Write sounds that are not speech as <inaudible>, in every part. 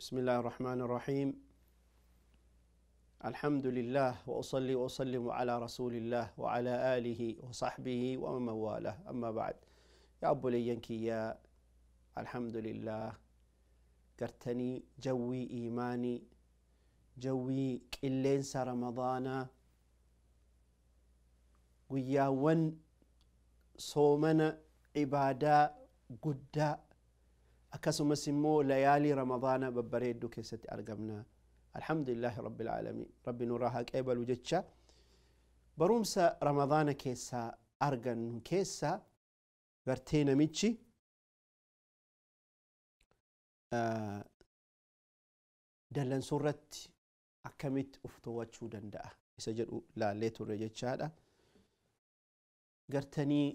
بسم الله الرحمن الرحيم الحمد لله وأصلي وأسلم على رسول الله وعلى آله وصحبه ومن والاه أما بعد يا أبو لينكي الحمد لله قرتني جوي إيماني جوي قلينس رمضان ون صومنا عبادة قدّا akkasumas immoo layaalii ramadaana babbareedduu keessatti argamna alhamdulillah rabbil aalamiin rabbi nurraa haa qeebalu jecha barumsa ramadaana keessaa argannu keessa gartee namichi dallansuurratti akkamitti uf to'achuu danda'a isa jedhu laallee turre jechaadha gartanii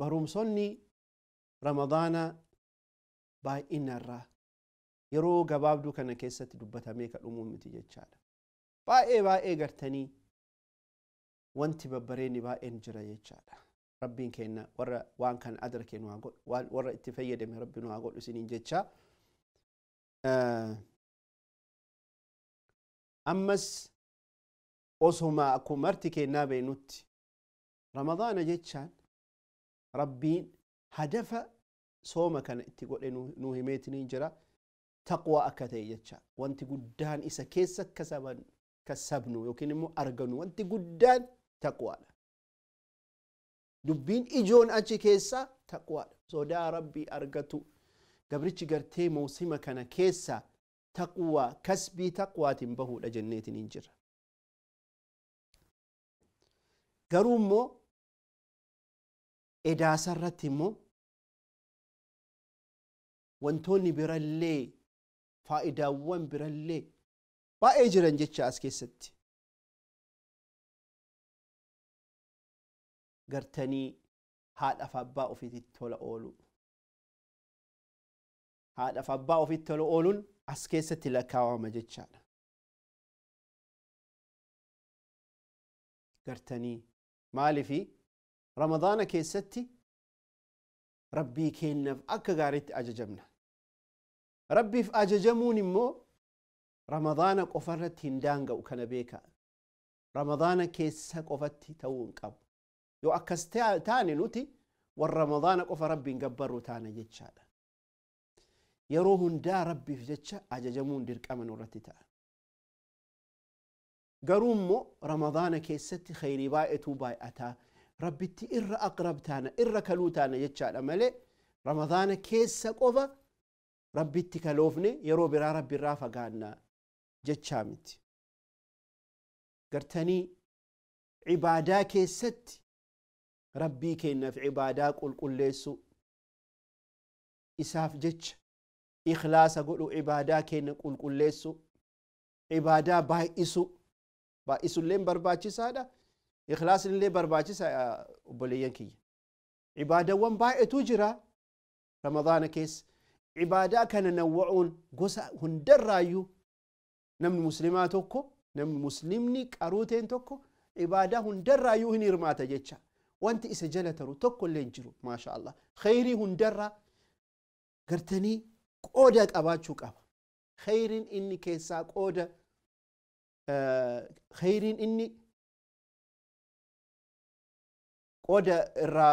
barumsonni ramadaana baay'ina irraa yeroo gabaabduu kana keessatti dubbatamee ka miti jechaadha. Baay'ee baay'ee gartanii wanti babbareenni baay'een jira jechaadha. Rabbiin kenna warra waan kana adara nu warra itti fayyadame rabbi nu haa godhu isiniin jecha. Ammas osuma akkuma marti kennaa beenutti ramadaana jechaan rabbiin hadafa sooma kana itti godhe nuu himeetiin jira taqwaa akka ta'e jecha wanti guddaan isa keessa akka sabnu yookiin immoo arganu wanti guddaan taqwaadha. Dubbiin ijoon achi keessa taqwaadha. Sodaa rabbii argatu gabrichi gartee moosima kana keessa taqwaa kasbii taqwaatiin bahuudha jenneetiin hin jira. Garuu immoo edaasarratti immoo wantoonni birallee faayidaawwan birallee baay'ee jiran jecha as keessatti gartanii haadhaaf abbaa ofiitti tola oolu haadhaaf abbaa ofiitti tola ooluun as keessatti lakkaawama jechaadha. Gartanii maaliifi ramadaana keessatti rabbii kennaaf akka gaariitti ajajamna. rabbiif ajajamuun immoo ramadaana qofa irratti hin daanga'u kana beeka ramadaana keessa qofatti ta'uu hin qabu yoo akkas taane nuti warra ramadaana qofa rabbiin gabbarru taana jechaadha yeroo hundaa rabbiif jecha ajajamuun dirqama nurratti ta'a garuu immoo ramadaana keessatti khayrii baay'etuu baay'ataa rabbitti irra aqrab taana irra kaluu taana jechaadha malee ramadaana keessa qofa rabbitti kaloofne yeroo biraa rabbi irraa fagaannaa jechaa gartanii cibaadaa keessatti rabbii kennaaf cibaadaa qulqulleessu isaaf jecha ikhlaasa godhu cibaadaa kenna qulqulleessu cibaadaa baay'isu baay'isullee barbaachisaadha ikhlaasillee barbaachisa obboleeyyan kiyya cibaadawwan baay'etu jira ramadaana keessa عبادة كان نوعون قوسا هندر رايو نمن مسلمات توكو نمن مسلمني قروتين توكو عبادة هندر رايو هن إرماتا جيتشا وانت إسجالة ترو توكو اللي انجرو ما شاء الله خيري هندر قرتني قودة قباتشو قبا خيرين إني كيسا قودة آه خيرين إني قودة الرا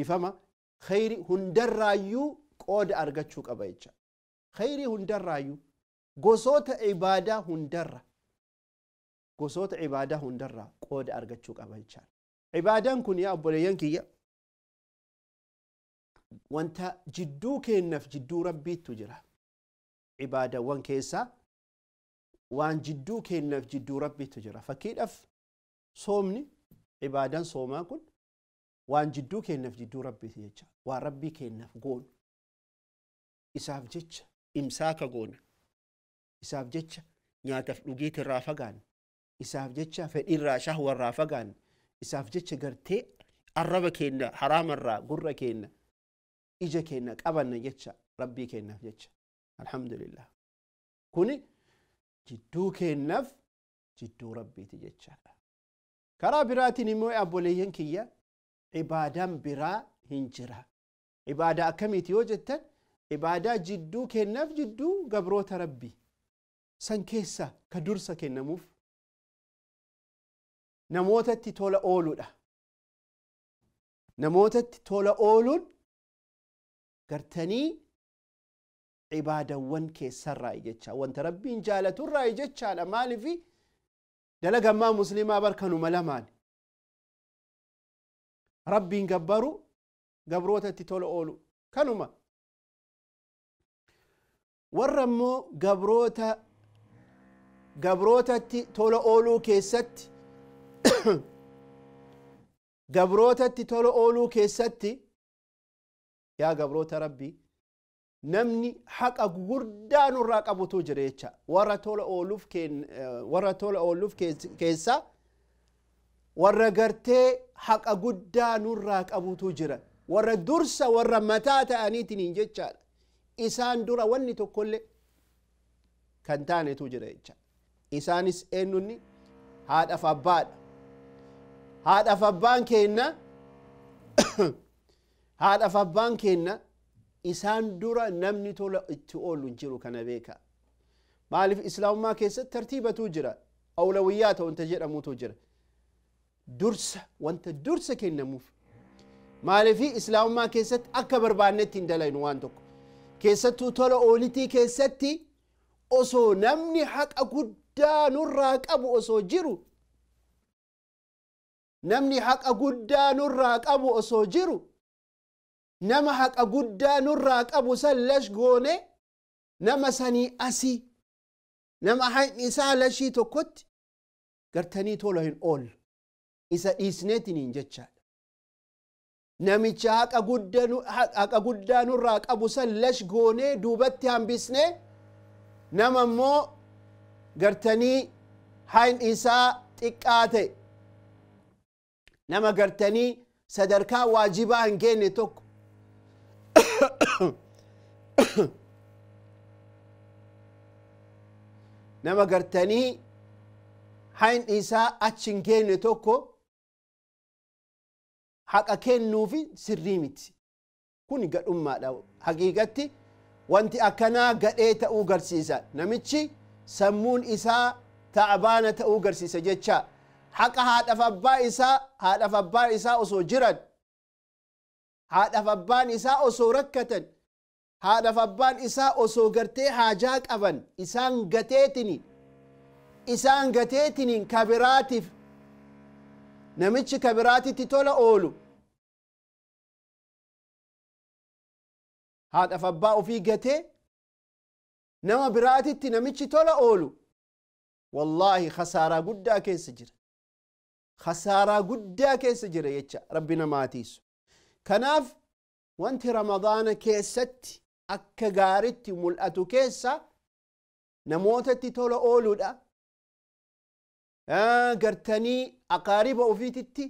يفهمها خيري هندر رايو qooda argachuu qaba jecha khayrii hundarraayyuu gosoota ibaadaa ibaadaa hundarraa qooda argachuu qaba jecha ibaadaan kun yaa obboleeyyan kiyya wanta jidduu kennaaf jidduu rabbiittu jira ibaadawwan keessaa waan jidduu kennaaf jidduu rabbiittu jira fakkiidhaaf soomni ibaadaan soomaa kun waan jidduu kennaaf jidduu rabbiiti jecha waan rabbii kennaaf goon. isaaf jecha imsaaka goona. Isaaf jecha nyaataaf dhugiiti irraa fagaanna. Isaaf jecha fedhiirraa shahwarraa fagaanna. Isaaf jecha gartee arraba keenna haraamarraa gurra keenna ija keenna qabanna jecha rabbii keennaaf jecha. Alhamdulillah. Kuni jidduu keennaaf jidduu rabbiiti jecha Karaa biraatiin immoo abboleeyyan kiyya ibaadaan biraa hin jira. Ibaada akkamiiti yoo jettan ibaadaa jidduu kennaaf jidduu gabroota rabbi san keessa ka dursa kennamuuf namootatti tola ooludha. Namootatti tola ooluun gartanii ibaadawwan keessarraa jechaa wanta rabbiin jaalaturraa jechaadha maaliifi dalagammaa musliimaa barkanuma lamaan rabbiin gabbaru gabrootatti tola oolu kanuma warra immoo gabroota gabrootatti tola ooluu keessatti <coughs> gabrootatti tola ooluu keessatti yaa gabroota rabbii namni haqa guddaa nurraa qabutu jira jecha warra tola ooluuf warra tola ooluuf keessa warra gartee haqa guddaa nurraa qabutu jira warra dursa warra mataa taanitiin jechaadha isaan dura wanni tokkollee kan taanetu jira jecha isaanis eenyunni haadhaaf abbaadha haadhaaf abbaan keenna haadhaaf abbaan keenna isaan dura namni tola itti oolu jiru kana beeka maaliif islaamummaa keessatti tartiibatu jira awlawiyyaata wanta jedhamutu jira dursa wanta dursa kennamuuf maaliif islaamummaa keessatti akka barbaannetti hin dalaynu waan tokko keessattuu tola oolitii keessatti osoo namni haqa guddaa nurraa qabu osoo jiru namni haqa guddaa nurraa qabu osoo jiru nama haqa guddaa nurraa qabu san lash goone nama sanii asii nama hanni isaa lashii tokkotti gartanii tola hin ool isa dhiisneetiin hin jechaadha namicha haqa guddaa nurraa qabu san lash goonee duubatti hambisne nama immoo gartanii hain isaa xiqqaate nama gartanii sadarkaa waajibaa hin geenne tokko <coughs> nama gartanii hayn isaa tokko haqa kennuufi sirrii miti kun gadhummaadha haqiiqatti wanti akkanaa gadhee ta'uu garsiisa namichi sammuun isaa taabana ta'uu garsiisa jechaa haqa haadhaaf abbaa isaa haadhaaf abbaa isaa osoo jiran haadhaaf abbaan isaa osoo rakkatan haadhaaf abbaan isaa osoo gartee haajaa qaban isaan gateetini isaan gateetiniin kabiraatiif namichi kabiraatitti tola oolu haadhaaf abbaa ofii gatee nama biraatitti namichi tola oolu wallaahi khasaaraa guddaa keessa jira khasaaraa guddaa keessa jira jecha rabbi namaatiisu kanaaf wanti ramadaana keessatti akka gaaritti mul'atu keessa namootatti tola ooluudha gartanii aqaariba ufiititti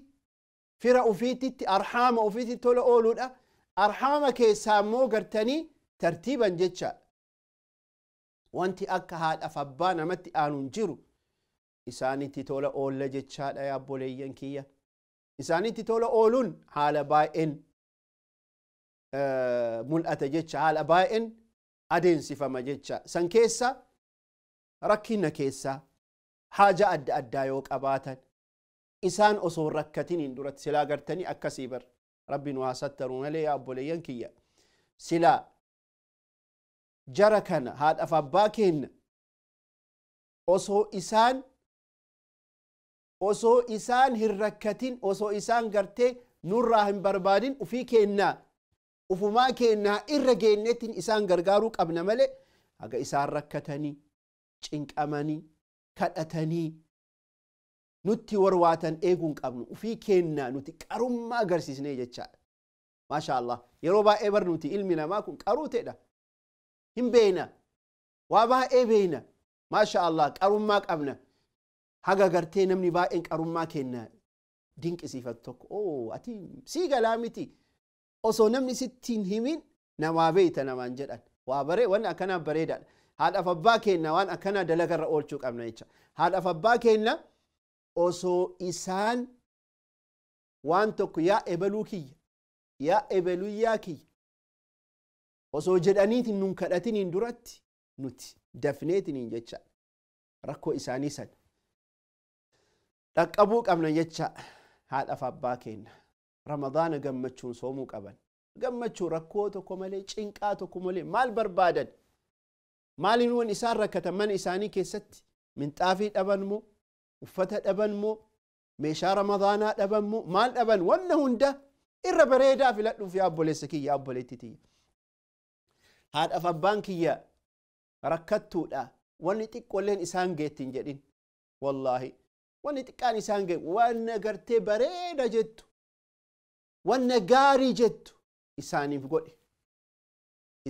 fira ufiititti arhaama ufiititti tola ooluudha arhaama keessaa immoo gartanii tartiiban jecha wanti akka haadhaaf abbaa namatti aanuun jiru isaanitti tola oolla jechaadha yaabboleeyyan kiyya isaanitti tola ooluun haala baay'een mul'ata jecha haala baay'een adeemsifama jecha san keessa rakkina keessa haaja adda addaa yoo qabaatan isaan osoo rakkatin hin duratti silaa gartanii akkasii bar rabbiin waa sattaru malee yaa obboleeyyan kiyya silaa jara kana haadhaaf abbaa kenna osoo isaan hinrakatin hin osoo isaan gartee nurraa hin ufii kennaa ufumaa kennaa irra geenyettiin isaan gargaaruu qabna malee haga isaan rakkatanii cinqamanii kadhatanii nutti warwaatan eeguun qabnu ofii keennaa nuti qarummaa agarsiisnee jechaadha. Maasha Allah yeroo baay'ee barnuuti ilmi namaa kun qaruu ta'edha. Hin beena waa baay'ee beena maasha Allah qarummaa qabna haga gartee namni baay'een qarummaa kenna dinqisiifatu tokko oo ati sii galaa miti osoo namni sittiin himin namaa beeyta namaan jedhan waa baree wanni akkanaa bareedaadha. Haadhaaf abbaa keenna waan akkanaa dalagarra oolchuu qabna jecha haadhaaf abbaa kenna. osoo isaan waan tokko yaa ebaluu kiyya yaa ebaluyyaa kiyya osoo jedhaniitiin nun kadhatiniin duratti nuti dafneetiniin jechaadha rakkoo isaanii sana dhaqqabuu qabna jecha haadhaaf abbaa kenna ramadaana gammachuun soomuu qaban gammachuu rakkoo tokko malee cinqaa tokko malee maal barbaadan maaliin isaan rakkatan mana isaanii keessatti minxaafii dhaban moo uffata dhaban moo meeshaa ramadaanaa dhaban moo maal dhaban wanna hunda irra bareedaa filadhuuf yaa obboleessa kiyya obboleetti tiyya. Haadhaaf abbaan kiyya rakkattuudha wanni xiqqoolleen isaan geettiin jedhin wallaahi wanni xiqqaan isaan gee agartee bareeda jettu wanna gaarii jettu isaaniif godhe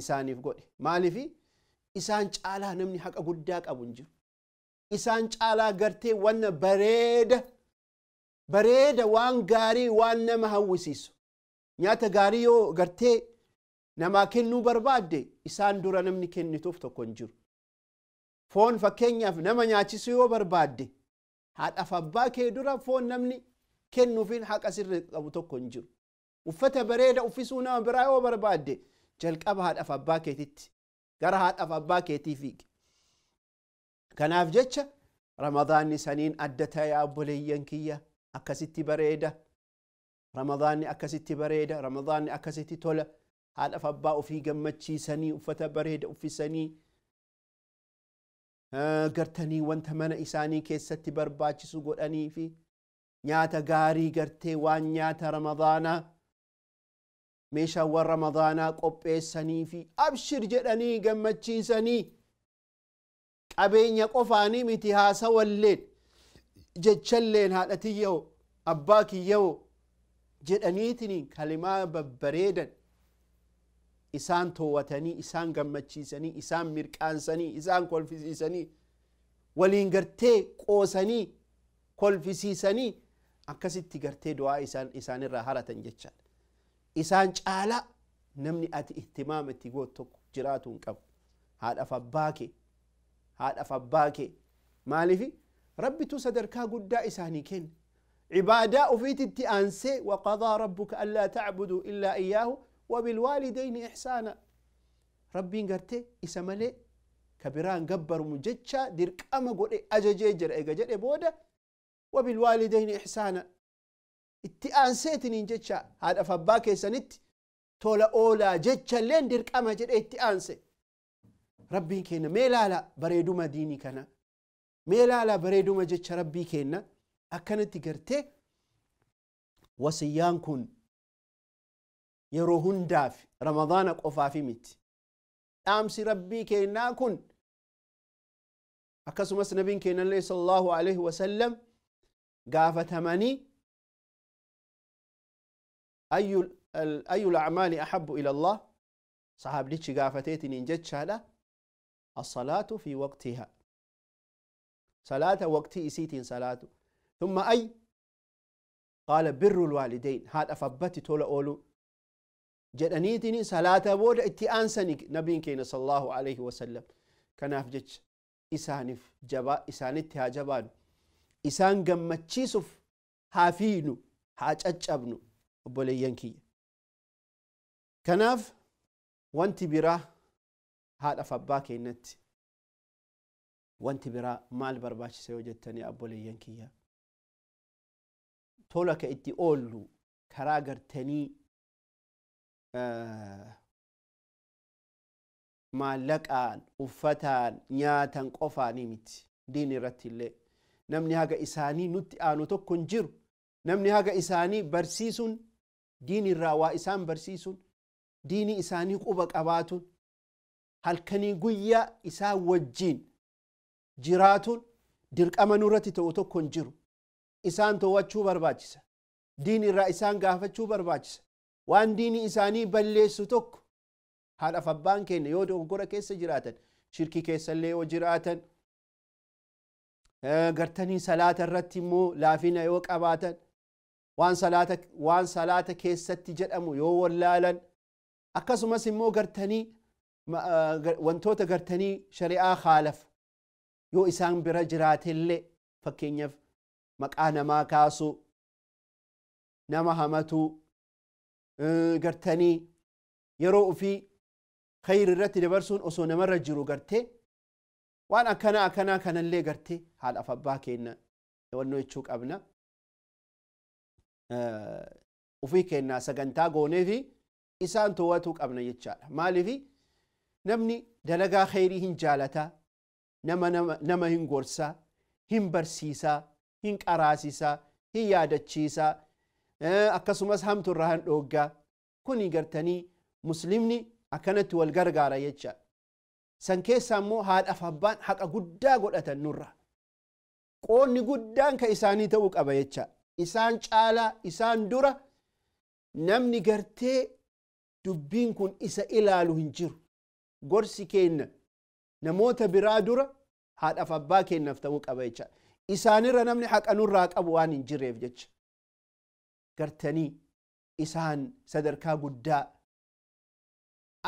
isaaniif godhe maaliif isaan caalaa namni haqa guddaa qabu hin jiru. isaan caalaa gartee waan bareeda waan gaarii waan nama hawwisiisu nyaata gaarii yoo gartee namaa kennuu barbaadde isaan dura namni kennituuf tokko jiru. Foon fakkeenyaaf nama nyaachisu yoo barbaadde haadhaaf abbaa kee dura foon namni kennuufiin haqa sirri qabu tokko hin jiru. Uffata bareeda uffisuu nama biraa yoo barbaadde jalqaba haadhaaf abbaa keetitti gara haadhaaf abbaa keetii kanaaf jecha ramadaanni saniin adda ta'e abboleeyyan kiyya akkasitti bareeda ramadaanni akkasitti bareeda ramadaanni akkasitti tola haadha abbaa ofii gammachiisanii uffata bareeda uffisanii gartanii wanta mana isaanii keessatti barbaachisu godhanii fi nyaata gaarii gartee waan nyaata ramadaanaa meeshaawwan ramadaanaa qopheessanii fi abshir jedhanii gammachiisanii qabeenya qofaanii miti haasawalleen jechalleen haadhatii yawo abbaa kiyyawo jedhaniitiin kalimaa babbareedan isaan toowwatanii isaan gammachiisanii isaan mirqaansanii isaan kolfisiisanii waliin gartee qoosanii kolfisiisanii akkasitti gartee du'aa isaan isaanirraa haratan jechaadha isaan caalaa namni ati ihtimaam itti goot tokko jiraatuun qabu haadhaaf abbaa kee haadhaaf abbaa kee ربي rabbitu sadarkaa guddaa isaanii kenna عبادة وفيت التأنسي وقضى ربك ألا تعبدوا إلا إياه وبالوالدين إحسانا ربي قرتي إسمالي كبيران قبر مجتشا ديرك أما قولي أججي جر أججي بودا وبالوالدين إحسانا التأنسيتني جتشا هذا أفباكي سنت تولا أولا جتشا لين ديرك أما جر التأنسي ربين كينا ميلا لا بريدو ديني كنا ميلا لا بريدو ما ربي كينا أكنتي قرتي وسيانكن يروهن داف رمضانك أفافي ميت أمس ربي كينا كن أكسمس نبين كينا ليس الله عليه وسلم قافة ماني أي الأعمال أحب إلى الله صحاب ليش قافتيتي نجت شهادة الصلاة في وقتها صلاة وقت إسيتين صلاة ثم أي قال بر الوالدين هاد أفبت تولى أولو جدنيتني صلاة بود سنك نبي كينا صلى الله عليه وسلم كناف جج إسانف جبا إسانتها جبان إسان قمتشيسف هافينو هاج أجبنو أبوليين ينكي كناف وانت براه haadha abbaa keenyatti wanti biraa maal barbaachisa yoo jettanii abboleeyyan kiyya tola ka itti olluu karaa gartanii maallaqaan uffataan nyaatan qofaanii miti diin irratti illee namni haga isaanii nutti aanu tokko hin jiru namni haga isaanii barsiisuun diin irraa waa isaan barsiisuun diinii isaanii quba qabaatuun halkanii guyyaa isaa wajjiin jiraatuun dirqama nurratti ta'u tokko hin jiru. Isaan to'achuu barbaachisa. Diin irraa isaan gaafachuu barbaachisa. Waan diini isaanii balleessu tokko haadhaaf abbaan keenya yoo dogoggora keessa jiraatan shirkii illee yoo jiraatan gartanii salaata irratti immoo laafina yoo qabaatan waan salaata, waan salaata keessatti jedhamu yoo wallaalan akkasumas immoo gartanii Eh, wantoota gartanii shari'aa haalaaf yoo isaan bira jiraatellee fakkeenyaaf maqaa namaa kaasuu nama hamatuu eh, gartanii yeroo ofii khayri irratti dabarsuun osoo namarra jiru gartee waan akkana akkanaa kanallee gartee haadhaaf abbaa kenna dhawannoo jechuu qabna eh, ofii kennaa sagantaa goonee fi isaan to'atuu qabna jechaadha maaliif namni dalagaa kheyrii hin jaalataa nama, nama hin gorsaa hin barsiisaa hin qaraasisaa hin yaadachiisaa akkasumas hamtu irraa hin dhooggaa gartanii muslimni akkanatti wal gargaara jecha san keessa haadhaaf abbaan haqa guddaa godhatan nurra qoonni guddaan ka isaanii ta'uu qaba jecha isaan caalaa isaan dura namni gartee dubbiin kun isa ilaalu hin jiru gorsi kenna namoota biraa dura haadhaaf abbaa keenyaaf ta'uu qaba jechaadha. Isaanirra namni haqanurraa qabu waan hin jecha. Gartanii isaan sadarkaa guddaa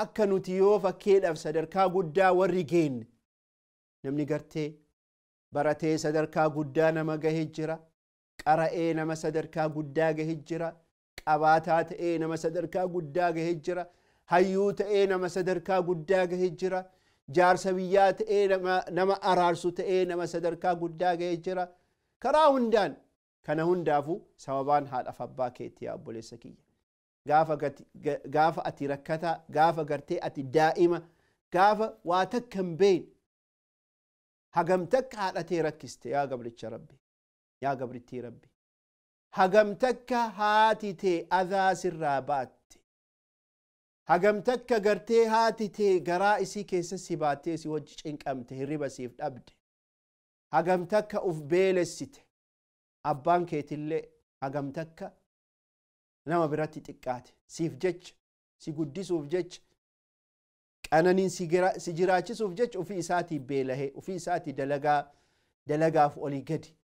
akka nuti yoo fakkeedhaaf sadarkaa guddaa warri geenne namni gartee baratee sadarkaa guddaa nama gahee jira. Qara'ee nama sadarkaa guddaa gahee jira. Qabaataa ta'ee nama sadarkaa guddaa gahee jira. hayyuu ta'ee nama sadarkaa guddaa gahee jira. Jaarsa biyyaa ta'ee nama araarsu ta'ee nama sadarkaa guddaa gahee jira. Karaa hundaan kana hundaafuu sababaan haadhaaf abbaa keetti yaa obboleessa kiyya. Gaafa ati rakkataa, gaafa gartee ati daa'ima, gaafa waa takka hin beekne hagam takka haadhatee rakkiste yaa gabritii rabbi. Hagam takka haati tee adaa sirraa hagam takka gartee haati garaa isii keessa si baattee si wajji cinqamte hirriba siif dhabde hagam takka uf beelessite abbaan keetillee hagam takka nama biratti xiqqaate siif jecha si guddisuuf jecha qananiin si jiraachisuuf jecha ofii isaatii beelahe ofii isaatiif dalagaaf olii gadi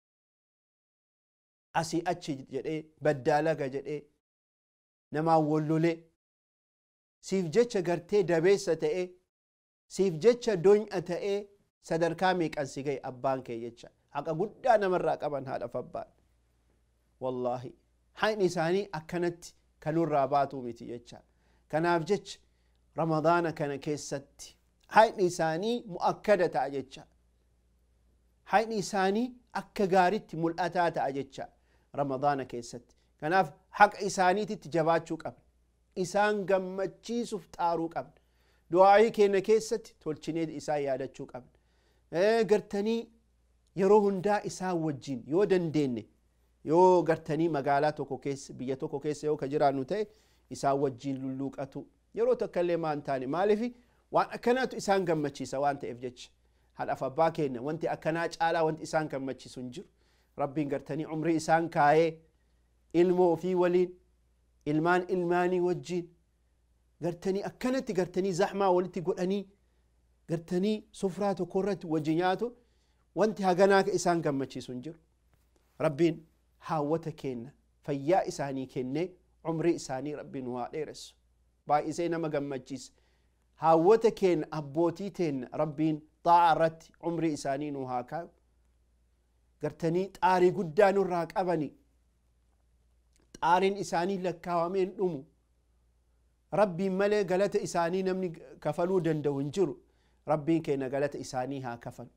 asii achi jedhee baddaalaga jedhee namaan wollolee siif jecha gartee dabeessa ta'e siif jecha donya ta'e sadarkaa meeqansi ga'e abbaan kee jecha haqa guddaa namarraa qaban haadhaaf abbaan wallaahi haadhi isaanii akkanatti kanurraa baatu miti jecha kanaaf jecha ramadaana kana keessatti haadhi isaanii mu'akkada ta'a jecha haadhi isaanii akka gaaritti mul'ataa ta'a jecha ramadaana keessatti kanaaf haqa isaaniititti jabaachuu qabna isaan gammachiisuuf xaaruu qabna du'aa'ii keenya keessatti tolchinee isaa yaadachuu qabna gartanii yeroo hundaa isaa wajjin yoo dandeenye yoo gartanii magaalaa tokko keessa biyya tokko keessa yoo ka jiraannu ta'e isaa wajjin lulluuqatu yeroo tokkollee maan taane maaliif waan akkanaatu isaan gammachiisa waan ta'eef jecha hadhaaf abbaa keenya wanti akkanaa caalaa wanti isaan gammachiisu hin jiru rabbiin gartanii umrii isaan kaayee ilmoo ofii waliin المان الماني وجين قرتني أكنت قرتني زحمة ولتي قرأني قرتني سفرات وكرت وجنياته وانت هاقناك إسان قم سنجر ربين هاوتكين فيا إساني كيني عمري إساني ربين واليرس باي إسينا ما قم هاوتكين أبوتيتين ربين طارت عمري إساني نوهاكا قرتني تاري قدان الراك أبني xaariin isaanii lakkaawameen dhumu rabbiin malee galata isaanii namni kafaluu danda'u hin jiru rabbiin keenya galata isaanii haa kafalu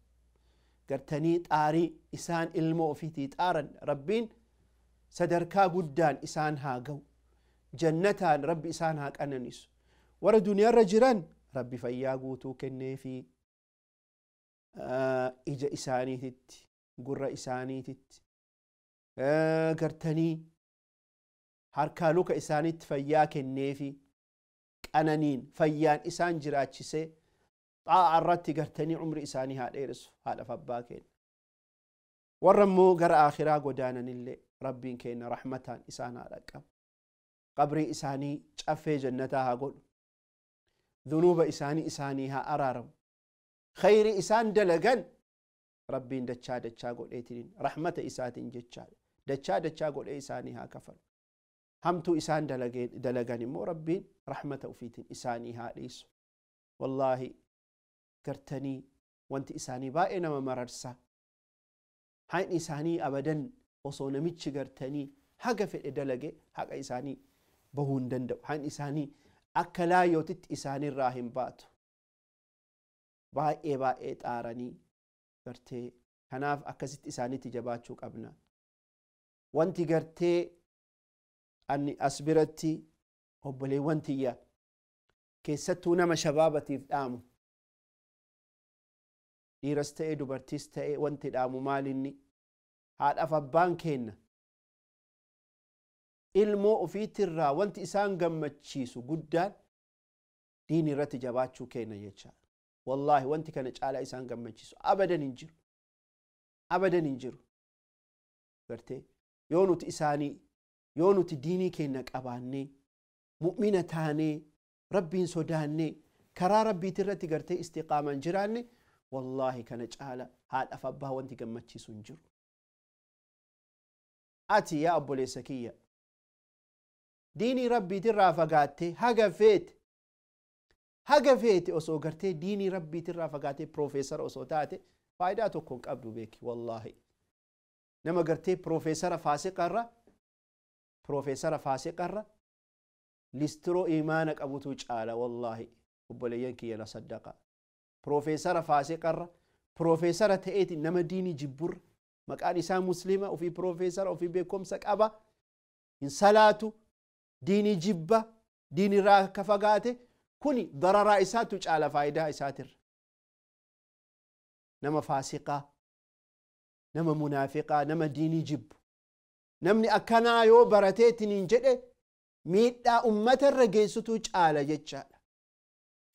gartanii xaarii isaan ilma ofiitii xaaran rabbiin sadarkaa guddaan isaan haa ga'u jannataan rabbi isaan haa qananisu warra duniyaarra jiran rabbi fayyaa guutuu kenneefi ija isaaniititti gurra isaaniititti gartanii harkaa luka isaaniitti fayyaa kenneefi qananiin fayyaan isaan jiraachisee xaa'a irratti gartanii umri isaanii haa dheeressu haadhaaf warra immoo gara akhiraa godaanan rabbiin kenna rahmataan isaan haa dhaqqabu qabrii isaanii caffee jannataa haa godhu dunuuba isaanii isaanii haa araaramu khayri isaan dalagan rabbiin dachaa dachaa godheetiin rahmata isaatiin jechaadha dachaa dachaa godhee isaanii haa kafalu hamtuu isaan dalagan immoo rabbiin rahmata ufiitiin isaanii haa wallahi wallaahi gartanii wanti isaanii baay'ee nama mararsa haadhi isaanii abadan osoo namichi gartanii haga fedhe dalage haqa isaanii bahuu hin danda'u haadhi isaanii akka laayootitti isaanirraa hin baatu baay'ee baay'ee xaaranii gartee kanaaf akkasitti isaaniitti jabaachuu qabna wanti gartee ani as biratti obboleewwan tiyya keessattuu nama shabaabatiif dhaamu dhiiras ta'ee dubartiis ta'e wanti dhaamu maalinni haadhaaf abbaan kenna ilmoo ofiitirraa wanti isaan gammachiisu guddaan diin irratti jabaachuu kenna jecha wallaahi wanti kana caalaa isaan gammachiisu abadan hin jiru abadan jiru yoo nuti isaanii yoo nuti diinii keenya qabaannee mu'mina taanee rabbiin sodaannee karaa rabbiitii irratti gartee istiqaamaan jiraanne wallaahi kana caala haadhaaf abbaa wanti gammachiisu hin jiru. Ati yaa obboleessa kiyya diinii rabbiitirraa fagaattee haga feete haga osoo gartee diinii rabbiitirraa fagaattee piroofeesara osoo taate faayidaa tokko hin qabdu beeki wallaahi nama gartee piroofeesara faasiqarra profeesara faasiqarra listiroo imaana qabutu caala wallaahi obboleeyyan kiyya na saddaqa profeesara faasiqarra profeesara ta'eeti nama diinii jibburra maqaan isaa muslima ofii profeesara ofii beekumsa qaba hin salaatu diinii jibba diin irraa akka fagaate kun dararaa isaatu caala faayidaa isaatirra nama faasiqaa nama munaafiqaa nama diinii jibbu namni akkanaa yoo barateetiniin jedhe miidhaa ummatarra geessituu caala jechaadha.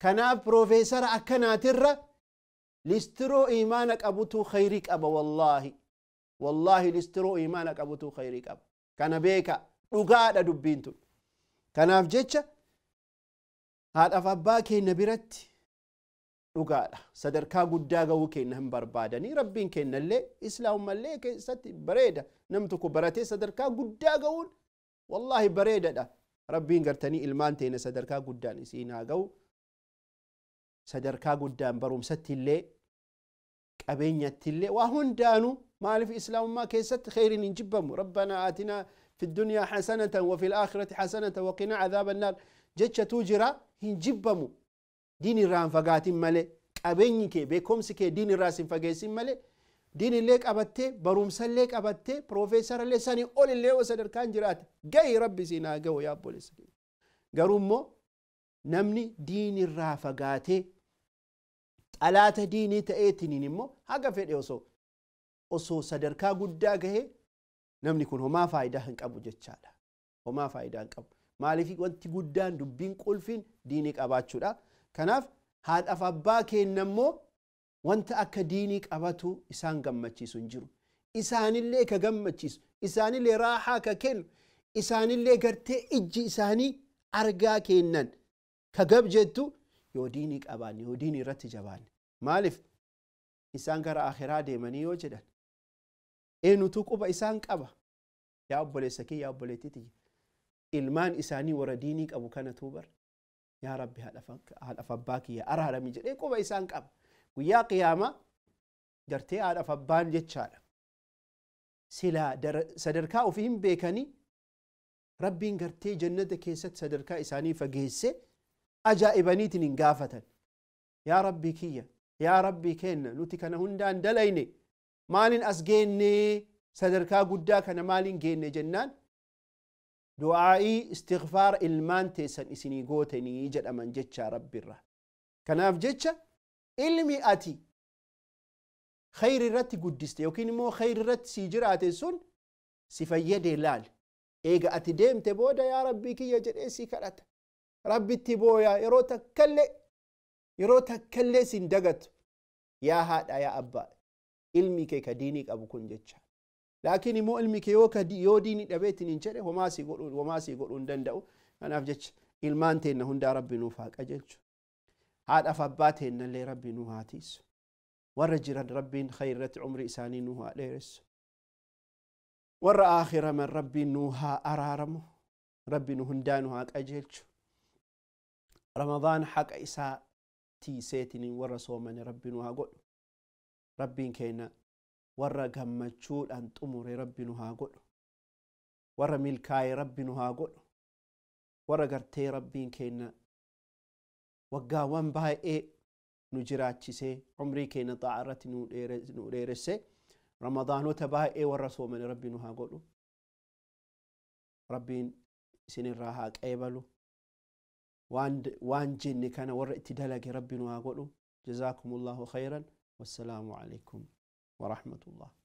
Kanaaf piroofeesara akkanaatirra listiroo imaana qabutu khayrii qaba wallaahi. Wallaahi listiroo imaana qabutu khayrii qaba. Kana beeka dhugaadha dubbiin tun. Kanaaf jecha haadhaaf abbaa keenya biratti dhugaadha sadarkaa guddaa ga'uu keenya hin barbaadanii rabbiin kennallee islaamallee keessatti bareeda nam tokko baratee sadarkaa guddaa ga'uun wallaahi bareedadha rabbiin gartanii ilmaan teena sadarkaa guddaan isiin haa ga'u sadarkaa guddaan barumsattillee qabeenyattillee waa hundaanu maaliif islaamummaa keessatti kheyriin hin jibbamu rabbanaa aatinaa fi الدنيا حسنة وفي الآخرة حسنة وقنا عذاب النار جتشتو جرا هنجبمو diin irraa hin malee qabeenyi kee beekumsi kee diin irraa sin fageessin malee diin illee qabattee barumsa illee qabattee piroofeesara sanii ol illee yoo sadarkaan jiraate gahi rabbi haa gahu yaa obboleessa garuu immoo namni diin irraa fagaatee xalaata diinii ta'eetiniin immoo haga fedhe osoo osoo sadarkaa guddaa gahee namni kun homaa faayidaa hin qabu jechaadha homaa faayidaa hin qabu maaliif wanti guddaan dubbiin qulfiin diinii qabaachuudha. Kanaaf haadhaaf abbaa keenya immoo wanta akka diinii qabatu isaan gammachiisu hin jiru. Isaanillee ka gammachiisu, isaanillee raahaa ka kennu, isaanillee gartee ijji isaanii argaa kennan ka gab jettu yoo diinii qabaanne yoo diinii irratti jabaan Maaliif isaan gara akhiraa deemanii yoo jedhan eenyutu quba isaan qaba yaa obboleessa kee yaa obboleettii ilmaan isaanii warra diinii qabu kanatu bara. yaa rabbi haadhaaf abbaa kiyya ara haadhamii jedhee quba isaan qaba. Guyyaa qiyaamaa gartee haadhaaf abbaan jechaadha. Silaa sadarkaa ofii hin beekanii rabbiin gartee jannata keessatti sadarkaa isaanii fageessee ajaa'ibaniitiin hin gaafatan. Yaa rabbii kiyya, yaa rabbii kenna nuti kana hundaan dalayne maaliin as geenne sadarkaa guddaa kana maaliin geenne jennaan du'aa'ii istighfaar ilmaan teessan isinii gootanii jedhaman jecha rabbirra. Kanaaf jecha ilmi ati khayri irratti guddiste yookiin immoo khayri irratti sii jiraate sun si fayyade laal. Eega ati deemte booda yaa rabbii kiyya jedhee si kadhata. Rabbitti booya yeroo takkallee yeroo takkallee siin dagatu yaa haadha yaa abbaa ilmi kee ka qabu kun jecha. laakiin immoo ilmi yoo diinii dhabee ittiin hin jedhe homaasii godhuu hin danda'u kanaaf jecha ilmaan teenna hundaa rabbi nuuf haa qajeelchu haadhaaf abbaa teenna illee rabbi nu haa tiisu warra jiran rabbiin khayirratti umri isaanii nu haa dheeressu warra aakhiraman rabbiin nu haa araaramu rabbi nu hundaa nu haa qajeelchu ramadaan haqa isaa tiiseetiin warra soomane rabbi nu haa godhu rabbiin keenya ورا غمچول ان تمور ربي نها غول ورا ملكاي ربي نها غول ورا غرتي ربي كين وغا وان باي نجراتشي سي عمري كين طعرت نور رمضان وتباي اي ورسو من ربي نها غول ربي سن الراها قيبلو وان وان جن كان ورا تدلغي ربي نها غول جزاكم الله خيرا والسلام عليكم ورحمة الله